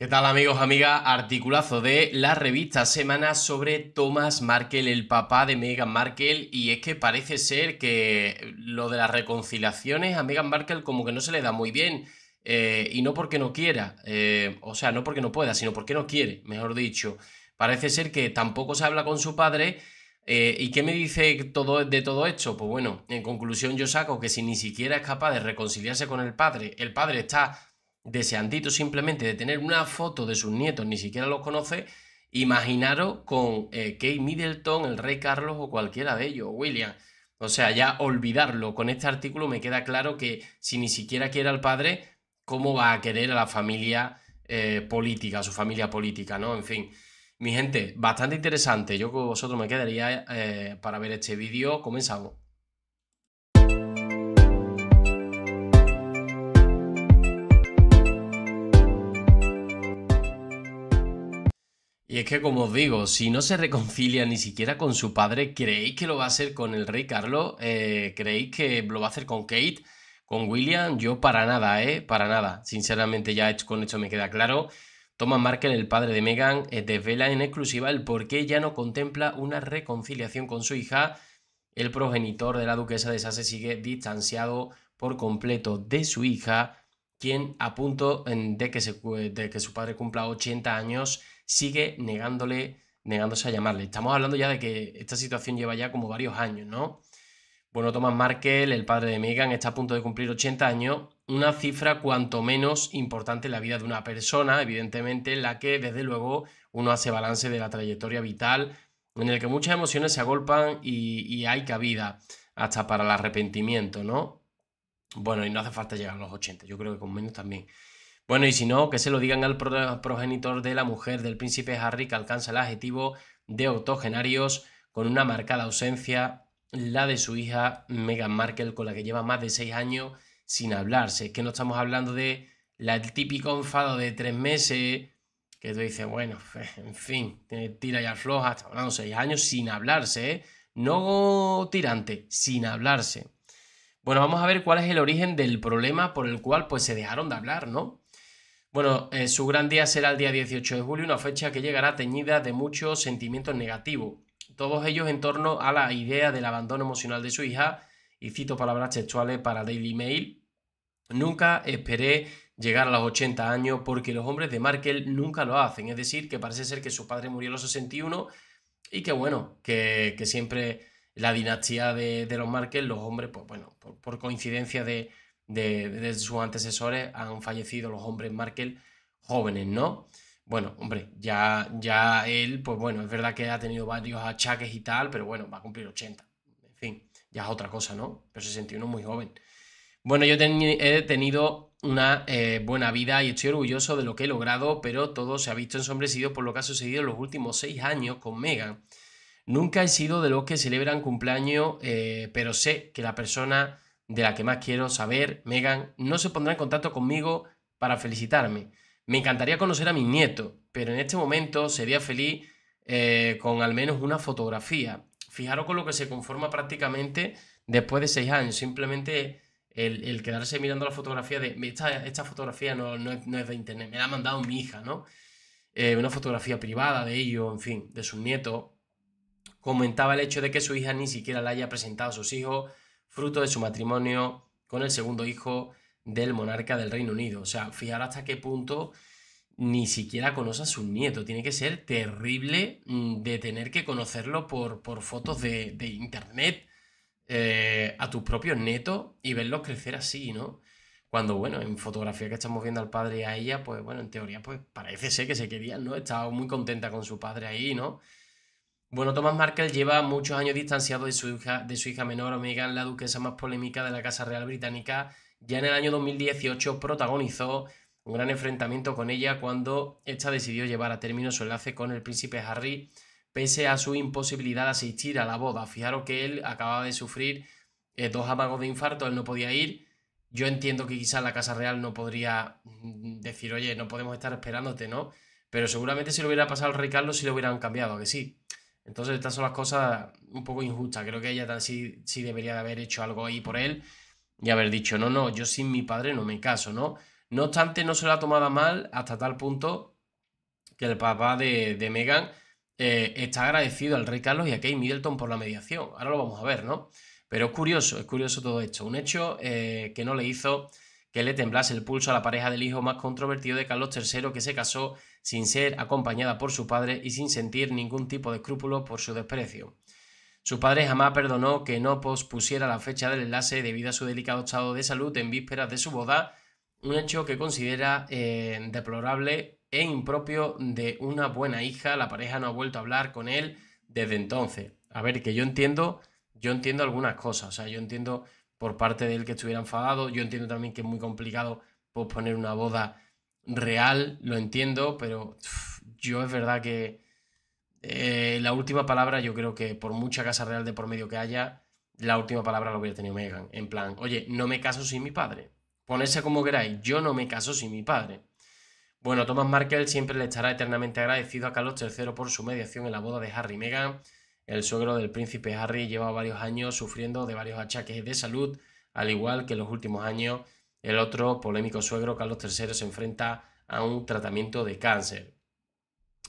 ¿Qué tal amigos, amigas? Articulazo de la revista Semana sobre Thomas Markle, el papá de Meghan Markle, y es que parece ser que lo de las reconciliaciones a Meghan Markle como que no se le da muy bien, eh, y no porque no quiera, eh, o sea, no porque no pueda, sino porque no quiere, mejor dicho. Parece ser que tampoco se habla con su padre. Eh, ¿Y qué me dice todo, de todo esto? Pues bueno, en conclusión yo saco que si ni siquiera es capaz de reconciliarse con el padre, el padre está deseandito simplemente de tener una foto de sus nietos, ni siquiera los conoce, imaginaros con eh, Kate Middleton, el rey Carlos o cualquiera de ellos, William. O sea, ya olvidarlo. Con este artículo me queda claro que si ni siquiera quiere al padre, ¿cómo va a querer a la familia eh, política, a su familia política, ¿no? En fin. Mi gente, bastante interesante. Yo con vosotros me quedaría eh, para ver este vídeo. Comenzamos. Y es que, como os digo, si no se reconcilia ni siquiera con su padre, ¿creéis que lo va a hacer con el rey Carlos? Eh, ¿Creéis que lo va a hacer con Kate? ¿Con William? Yo para nada, ¿eh? Para nada. Sinceramente, ya con esto me queda claro. Thomas Markel, el padre de Meghan, eh, desvela en exclusiva el por qué ya no contempla una reconciliación con su hija. El progenitor de la duquesa de Sase sigue distanciado por completo de su hija, quien a punto de que, se, de que su padre cumpla 80 años sigue negándole, negándose a llamarle. Estamos hablando ya de que esta situación lleva ya como varios años, ¿no? Bueno, Thomas Markel, el padre de Megan, está a punto de cumplir 80 años, una cifra cuanto menos importante en la vida de una persona, evidentemente, en la que desde luego uno hace balance de la trayectoria vital, en el que muchas emociones se agolpan y, y hay cabida hasta para el arrepentimiento, ¿no? Bueno, y no hace falta llegar a los 80, yo creo que con menos también. Bueno, y si no, que se lo digan al progenitor de la mujer del príncipe Harry que alcanza el adjetivo de octogenarios con una marcada ausencia, la de su hija Meghan Markle, con la que lleva más de seis años sin hablarse. Es que no estamos hablando de la, típico enfado de tres meses, que tú dices, bueno, en fin, tira y afloja, hasta hablando seis años sin hablarse, ¿eh? no tirante, sin hablarse. Bueno, vamos a ver cuál es el origen del problema por el cual pues se dejaron de hablar, ¿no? Bueno, eh, su gran día será el día 18 de julio, una fecha que llegará teñida de muchos sentimientos negativos, todos ellos en torno a la idea del abandono emocional de su hija, y cito palabras textuales para Daily Mail, nunca esperé llegar a los 80 años porque los hombres de Markel nunca lo hacen, es decir, que parece ser que su padre murió a los 61 y que bueno, que, que siempre la dinastía de, los Markel, los hombres, pues bueno, por coincidencia de, de, sus antecesores eh, han fallecido los hombres Markel jóvenes, ¿no? Bueno, hombre, ya, ya él, pues bueno, es verdad que ha tenido varios achaques y tal, pero bueno, va a cumplir 80. En fin, ya es otra cosa, ¿no? Pero 61 muy joven. Bueno, yo he tenido una eh, buena vida y estoy orgulloso de lo que he logrado, pero todo se ha visto ensombrecido por lo que ha sucedido en los últimos seis años con Megan. Nunca he sido de los que celebran cumpleaños, eh, pero sé que la persona de la que más quiero saber, Megan, no se pondrá en contacto conmigo para felicitarme. Me encantaría conocer a mi nieto, pero en este momento sería feliz eh, con al menos una fotografía. Fijaros con lo que se conforma prácticamente después de seis años. Simplemente el, quedarse mirando la fotografía de esta, fotografía no, es, de internet, me la ha mandado mi hija, ¿no? Eh, una fotografía privada de ellos, en fin, de sus nietos. Comentaba el hecho de que su hija ni siquiera la haya presentado a sus hijos fruto de su matrimonio con el segundo hijo del monarca del Reino Unido. O sea, fijar hasta qué punto ni siquiera conoce a su nieto. Tiene que ser terrible mm, de tener que conocerlo por, por fotos de, internet eh, a tus propios nietos y verlos crecer así, ¿no? Cuando, bueno, en fotografía que estamos viendo al padre y a ella, pues bueno, en teoría, pues parece ser que se querían, ¿no? Estaba muy contenta con su padre ahí, ¿no? Bueno, Thomas Markle lleva muchos años distanciado de su hija, de su hija menor, Omega, la duquesa más polémica de la Casa Real Británica. Ya en el año 2018 protagonizó un gran enfrentamiento con ella cuando ésta decidió llevar a término su enlace con el príncipe Harry, pese a su imposibilidad de asistir a la boda. Fijaros que él acababa de sufrir eh, dos amagos de infarto, él no podía ir. Yo entiendo que quizás la Casa Real no podría mm, decir, oye, no podemos estar esperándote, ¿no? Pero seguramente si lo hubiera pasado al rey Carlos, si lo hubieran cambiado, que sí. Entonces, estas son las cosas un poco injustas. Creo que ella sí, sí debería de haber hecho algo ahí por él y haber dicho, no, no, yo sin mi padre no me caso, ¿no? No obstante, no se la ha tomado mal hasta tal punto que el papá de, Megan eh, está agradecido al rey Carlos y a Kate Middleton por la mediación. Ahora lo vamos a ver, ¿no? Pero es curioso, es curioso todo esto. Un hecho eh, que no le hizo que le temblase el pulso a la pareja del hijo más controvertido de Carlos III, que se casó sin ser acompañada por su padre y sin sentir ningún tipo de escrúpulo por su desprecio. Su padre jamás perdonó que no pospusiera la fecha del enlace debido a su delicado estado de salud en vísperas de su boda, un hecho que considera eh, deplorable e impropio de una buena hija. La pareja no ha vuelto a hablar con él desde entonces. A ver, que yo entiendo, yo entiendo algunas cosas, o sea, yo entiendo por parte de él que estuviera enfadado. Yo entiendo también que es muy complicado posponer pues, una boda real, lo entiendo, pero yo es verdad que eh, la última palabra, yo creo que por mucha casa real de por medio que haya, la última palabra la hubiera tenido Megan. En plan, oye, no me caso sin mi padre. Ponerse como queráis, yo no me caso sin mi padre. Bueno, Thomas Markle siempre le estará eternamente agradecido a Carlos III por su mediación en la boda de Harry y Meghan. El suegro del príncipe Harry lleva varios años sufriendo de varios achaques de salud, al igual que en los últimos años el otro polémico suegro, Carlos III, se enfrenta a un tratamiento de cáncer.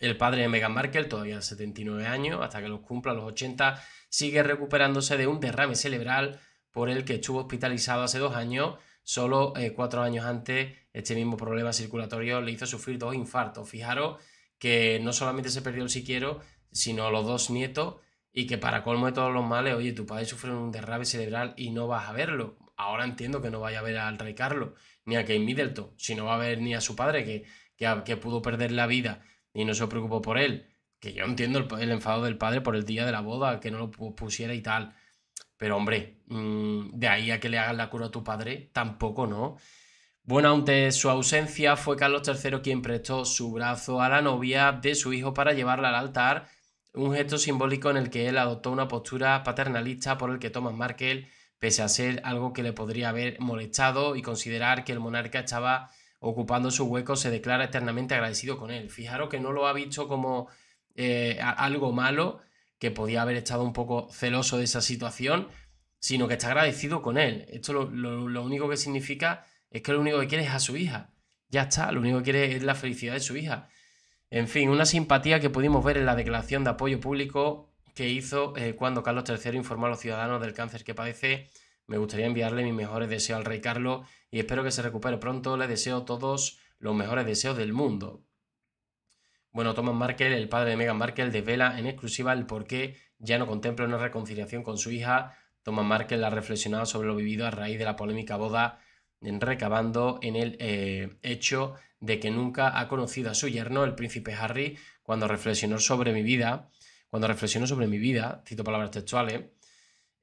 El padre de Meghan Markle, todavía de 79 años, hasta que los cumpla a los 80, sigue recuperándose de un derrame cerebral por el que estuvo hospitalizado hace dos años. Solo eh, cuatro años antes, este mismo problema circulatorio le hizo sufrir dos infartos. Fijaros que no solamente se perdió el siquiero, sino los dos nietos y que para colmo de todos los males, oye, tu padre sufre un derrame cerebral y no vas a verlo. Ahora entiendo que no vaya a ver al Rey Carlos, ni a Kate Middleton, si no va a ver ni a su padre, que, pudo perder la vida y no se preocupó por él. Que yo entiendo el, enfado del padre por el día de la boda, que no lo pusiera y tal. Pero hombre, mm, de ahí a que le hagan la cura a tu padre, tampoco no. Bueno, ante su ausencia, fue Carlos III quien prestó su brazo a la novia de su hijo para llevarla al altar un gesto simbólico en el que él adoptó una postura paternalista por el que Thomas Markel, pese a ser algo que le podría haber molestado y considerar que el monarca estaba ocupando su hueco, se declara eternamente agradecido con él. Fijaros que no lo ha visto como eh, algo malo, que podía haber estado un poco celoso de esa situación, sino que está agradecido con él. Esto lo único que significa es que lo único que quiere es a su hija. Ya está, lo único que quiere es la felicidad de su hija. En fin, una simpatía que pudimos ver en la declaración de apoyo público que hizo eh, cuando Carlos III informó a los ciudadanos del cáncer que padece. Me gustaría enviarle mis mejores deseos al rey Carlos y espero que se recupere pronto. Le deseo todos los mejores deseos del mundo. Bueno, Thomas Markel, el padre de Meghan Markle, desvela en exclusiva el por qué ya no contempla una reconciliación con su hija. Thomas Markel ha reflexionado sobre lo vivido a raíz de la polémica boda, recabando en el eh, hecho de que nunca ha conocido a su yerno, el príncipe Harry, cuando reflexionó sobre mi vida, cuando reflexionó sobre mi vida, cito palabras textuales,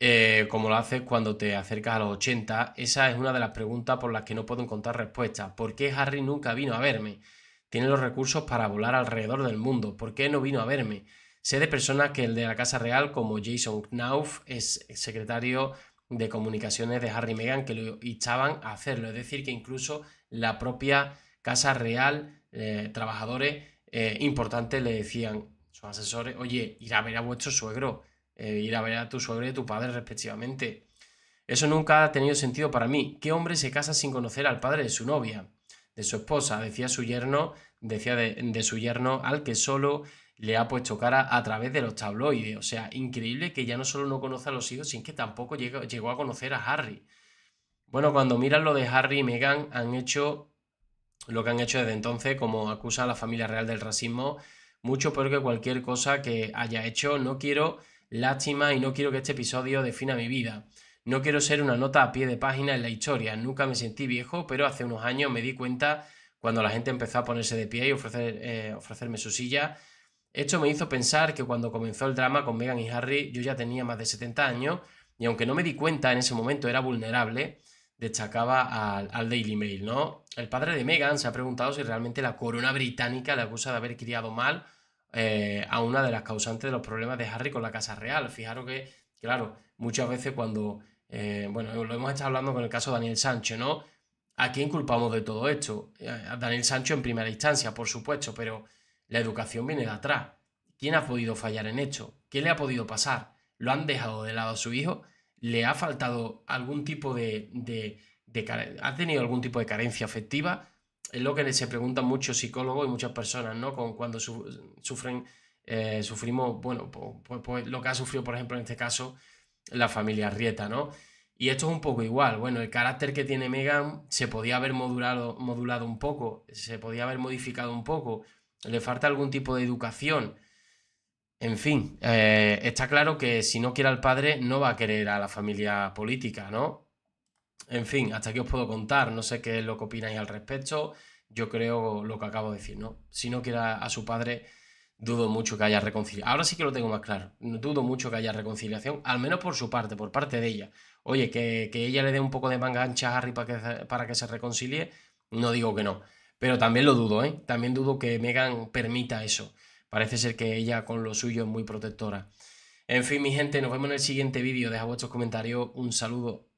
eh, como lo hace cuando te acercas a los 80, esa es una de las preguntas por las que no puedo encontrar respuesta. ¿Por qué Harry nunca vino a verme? Tiene los recursos para volar alrededor del mundo. ¿Por qué no vino a verme? Sé de personas que el de la Casa Real, como Jason Knauf, es secretario de comunicaciones de Harry y Meghan, que lo echaban a hacerlo. Es decir, que incluso la propia Casa Real, eh, trabajadores eh, importantes le decían, sus asesores, oye, ir a ver a vuestro suegro, eh, ir a ver a tu suegro y a tu padre respectivamente. Eso nunca ha tenido sentido para mí. ¿Qué hombre se casa sin conocer al padre de su novia, de su esposa? Decía su yerno, decía de, su yerno al que solo le ha puesto cara a través de los tabloides. O sea, increíble que ya no solo no conoce a los hijos, sino que tampoco llegó, llegó a conocer a Harry. Bueno, cuando miran lo de Harry y Meghan, han hecho lo que han hecho desde entonces, como acusa a la familia real del racismo, mucho peor que cualquier cosa que haya hecho. No quiero lástima y no quiero que este episodio defina mi vida. No quiero ser una nota a pie de página en la historia. Nunca me sentí viejo, pero hace unos años me di cuenta cuando la gente empezó a ponerse de pie y ofrecer, eh, ofrecerme su silla. Esto me hizo pensar que cuando comenzó el drama con Meghan y Harry yo ya tenía más de 70 años y aunque no me di cuenta en ese momento era vulnerable, destacaba al, Daily Mail, ¿no? El padre de Meghan se ha preguntado si realmente la corona británica le acusa de haber criado mal eh, a una de las causantes de los problemas de Harry con la Casa Real. Fijaros que, claro, muchas veces cuando, eh, bueno, lo hemos estado hablando con el caso de Daniel Sancho, ¿no? ¿A quién culpamos de todo esto? Eh, a Daniel Sancho en primera instancia, por supuesto, pero la educación viene de atrás. ¿Quién ha podido fallar en esto? ¿Qué le ha podido pasar? ¿Lo han dejado de lado a su hijo? le ha faltado algún tipo de, ha tenido algún tipo de carencia afectiva. Es lo que se preguntan muchos psicólogos y muchas personas, ¿no? Con cuando sufren, eh, sufrimos, bueno, pues, lo que ha sufrido, por ejemplo, en este caso, la familia Rieta, ¿no? Y esto es un poco igual. Bueno, el carácter que tiene Megan se podía haber modulado, modulado un poco, se podía haber modificado un poco. Le falta algún tipo de educación en fin, eh, está claro que si no quiere al padre, no va a querer a la familia política, ¿no? En fin, hasta aquí os puedo contar. No sé qué es lo que opináis al respecto. Yo creo lo que acabo de decir, ¿no? Si no quiere a, su padre, dudo mucho que haya reconciliación. Ahora sí que lo tengo más claro. Dudo mucho que haya reconciliación, al menos por su parte, por parte de ella. Oye, que, ella le dé un poco de manga a Harry para que, para que se reconcilie, no digo que no. Pero también lo dudo, ¿eh? También dudo que Megan permita eso. Parece ser que ella con lo suyo es muy protectora. En fin, mi gente, nos vemos en el siguiente vídeo. Deja vuestros comentarios. Un saludo.